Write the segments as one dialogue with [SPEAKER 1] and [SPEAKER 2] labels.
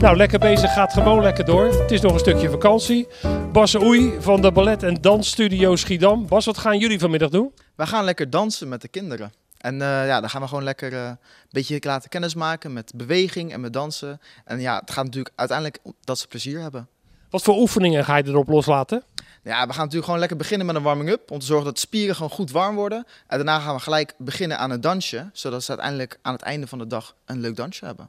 [SPEAKER 1] Nou, lekker bezig. Gaat gewoon lekker door. Het is nog een stukje
[SPEAKER 2] vakantie. Bas Oei van de Ballet en Dansstudio Schiedam. Bas, wat gaan jullie vanmiddag doen? Wij gaan lekker dansen met de kinderen. En eh, ja, dan gaan we gewoon lekker eh, een beetje laten kennismaken met beweging en met dansen. En ja, het gaat natuurlijk uiteindelijk dat ze plezier hebben. Wat voor oefeningen ga je erop loslaten? Ja, we gaan natuurlijk gewoon lekker beginnen met een warming-up. Om te zorgen dat spieren gewoon goed warm worden. En daarna gaan we gelijk beginnen aan een dansje. Zodat ze uiteindelijk aan het einde van de dag een leuk dansje hebben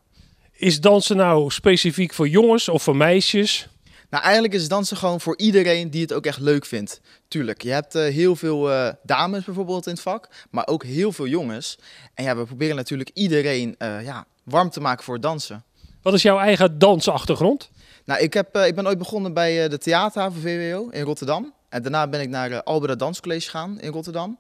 [SPEAKER 2] is dansen nou specifiek voor jongens of voor meisjes? Nou, eigenlijk is dansen gewoon voor iedereen die het ook echt leuk vindt. Tuurlijk, je hebt eh, heel veel eh, dames bijvoorbeeld in het vak, maar ook heel veel jongens. En ja, we proberen natuurlijk iedereen eh, ja, warm te maken voor dansen. Wat is jouw eigen dansachtergrond? Nou, ik, heb, ik ben ooit begonnen bij de Theaterhaven VWO in Rotterdam. En daarna ben ik naar Albera Danscollege gegaan in Rotterdam.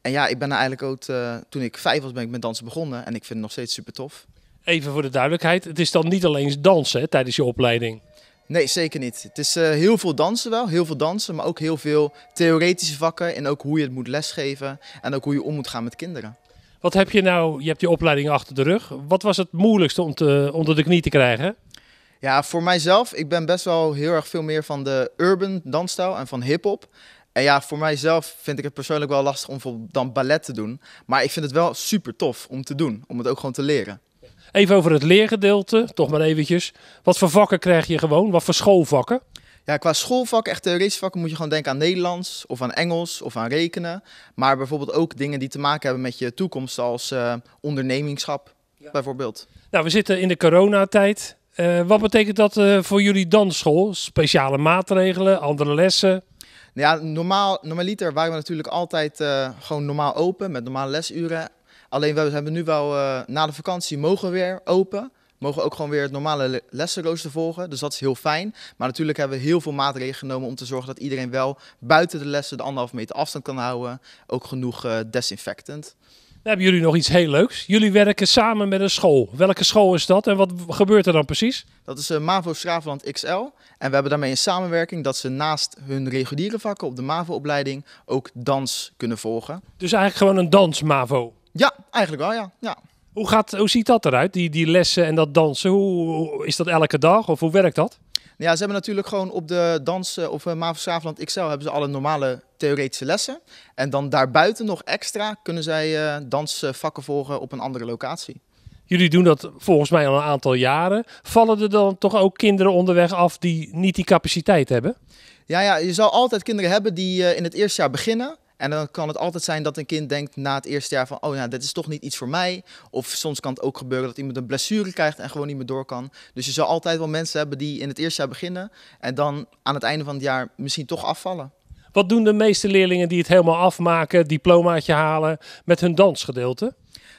[SPEAKER 2] En ja, ik ben eigenlijk ook, toen ik vijf was, ben ik met dansen begonnen. En ik vind het nog steeds super tof
[SPEAKER 1] even voor de duidelijkheid, het is dan niet alleen dansen hè, tijdens je opleiding.
[SPEAKER 2] Nee, zeker niet. Het is eh, heel veel dansen wel, heel veel dansen, maar ook heel veel theoretische vakken en ook hoe je het moet lesgeven en ook hoe je om moet gaan met kinderen.
[SPEAKER 1] Wat heb je nou, je hebt je opleiding achter de rug. Wat was het moeilijkste om te, onder de knie te krijgen?
[SPEAKER 2] Ja, voor mijzelf, ik ben best wel heel erg veel meer van de urban dansstijl en van hip-hop. En ja, voor mijzelf vind ik het persoonlijk wel lastig om dan ballet te doen. Maar ik vind het wel super tof om te doen, om het ook gewoon te leren. Even over het leergedeelte, toch maar eventjes. Wat voor vakken krijg je gewoon? Wat voor schoolvakken? Ja, qua schoolvak, echte racevakken, moet je gewoon denken aan Nederlands of aan Engels of aan rekenen. Maar bijvoorbeeld ook dingen die te maken hebben met je toekomst als uh, eh, ondernemingschap, bijvoorbeeld.
[SPEAKER 1] Nou, we zitten in de coronatijd. Uh, wat betekent dat eh, voor jullie dansschool? Speciale
[SPEAKER 2] maatregelen, andere lessen? Ja, normaal, normaliter waren we natuurlijk altijd gewoon normaal open met normale lesuren. Alleen we hebben nu wel, eh, na de vakantie mogen weer open. Mogen ook gewoon weer het normale lessenrooster volgen. Dus dat is heel fijn. Maar natuurlijk hebben we heel veel maatregelen genomen om te zorgen dat iedereen wel buiten de lessen de anderhalve meter afstand kan houden. Ook genoeg uh, desinfectant.
[SPEAKER 1] Dan hebben jullie nog iets heel leuks. Jullie werken samen met een school. Welke school is dat en wat gebeurt er dan precies?
[SPEAKER 2] Dat is uh, MAVO Schravenland XL. En we hebben daarmee een samenwerking dat ze naast hun reguliere vakken op de MAVO-opleiding ook dans kunnen volgen.
[SPEAKER 1] Dus eigenlijk gewoon een dans-MAVO? Ja, eigenlijk wel, ja. ja. Hoe, gaat, hoe ziet dat eruit, die, die lessen en dat dansen? Hoe, is dat elke dag of hoe werkt dat?
[SPEAKER 2] Ja, ze hebben natuurlijk gewoon op de dansen of uh, MAVO XL hebben ze alle normale theoretische lessen. En dan daarbuiten nog extra kunnen zij eh, dansvakken volgen op een andere locatie.
[SPEAKER 1] Jullie doen dat volgens mij al een aantal jaren. Vallen er dan toch ook kinderen onderweg af die niet die capaciteit hebben?
[SPEAKER 2] Ja, ja je zal altijd kinderen hebben die eh, in het eerste jaar beginnen. En dan kan het altijd zijn dat een kind denkt na het eerste jaar van, oh ja, dit is toch niet iets voor mij. Of soms kan het ook gebeuren dat iemand een blessure krijgt en gewoon niet meer door kan. Dus je zal altijd wel mensen hebben die in het eerste jaar beginnen en dan aan het einde van het jaar misschien toch afvallen.
[SPEAKER 1] Wat doen de meeste leerlingen die het helemaal afmaken, diplomaatje
[SPEAKER 2] halen, met hun dansgedeelte?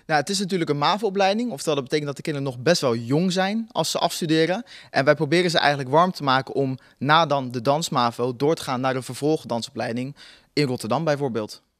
[SPEAKER 2] Nou, het is natuurlijk een MAVO-opleiding, oftewel dat betekent dat de kinderen nog best wel jong zijn als ze afstuderen. En wij proberen ze eigenlijk warm te maken om na dan de dansmavo door te gaan naar een vervolgdansopleiding in Rotterdam bijvoorbeeld.